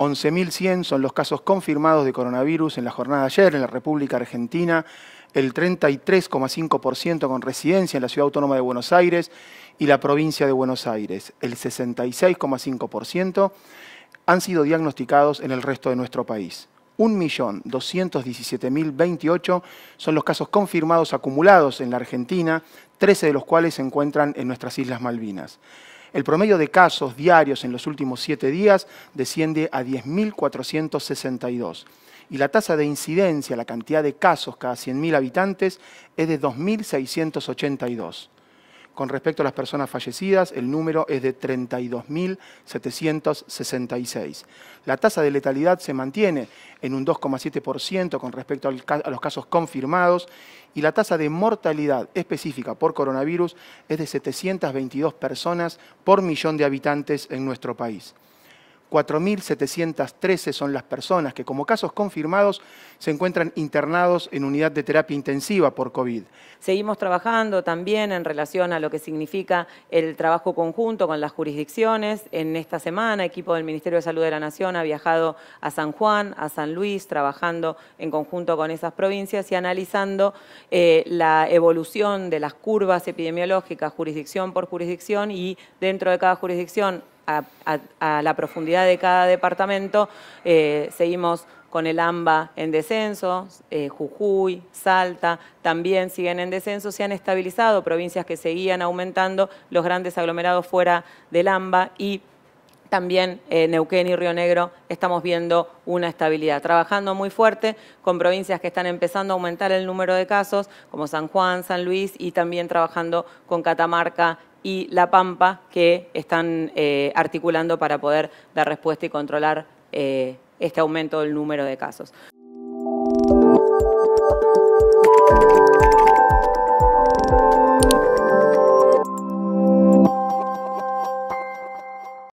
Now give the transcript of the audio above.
11.100 son los casos confirmados de coronavirus en la jornada de ayer en la República Argentina, el 33,5% con residencia en la Ciudad Autónoma de Buenos Aires y la provincia de Buenos Aires, el 66,5% han sido diagnosticados en el resto de nuestro país. 1.217.028 son los casos confirmados acumulados en la Argentina, 13 de los cuales se encuentran en nuestras Islas Malvinas. El promedio de casos diarios en los últimos siete días desciende a 10.462 y la tasa de incidencia, la cantidad de casos cada 100.000 habitantes, es de 2.682. Con respecto a las personas fallecidas, el número es de 32.766. La tasa de letalidad se mantiene en un 2,7% con respecto a los casos confirmados y la tasa de mortalidad específica por coronavirus es de 722 personas por millón de habitantes en nuestro país. 4.713 son las personas que como casos confirmados se encuentran internados en unidad de terapia intensiva por COVID. Seguimos trabajando también en relación a lo que significa el trabajo conjunto con las jurisdicciones. En esta semana, equipo del Ministerio de Salud de la Nación ha viajado a San Juan, a San Luis, trabajando en conjunto con esas provincias y analizando eh, la evolución de las curvas epidemiológicas jurisdicción por jurisdicción y dentro de cada jurisdicción a, la profundidad de cada departamento, eh, seguimos con el AMBA en descenso, eh, Jujuy, Salta, también siguen en descenso, se han estabilizado provincias que seguían aumentando, los grandes aglomerados fuera del AMBA y también eh, Neuquén y Río Negro estamos viendo una estabilidad, trabajando muy fuerte con provincias que están empezando a aumentar el número de casos, como San Juan, San Luis, y también trabajando con Catamarca y La Pampa que están eh, articulando para poder dar respuesta y controlar eh, este aumento del número de casos.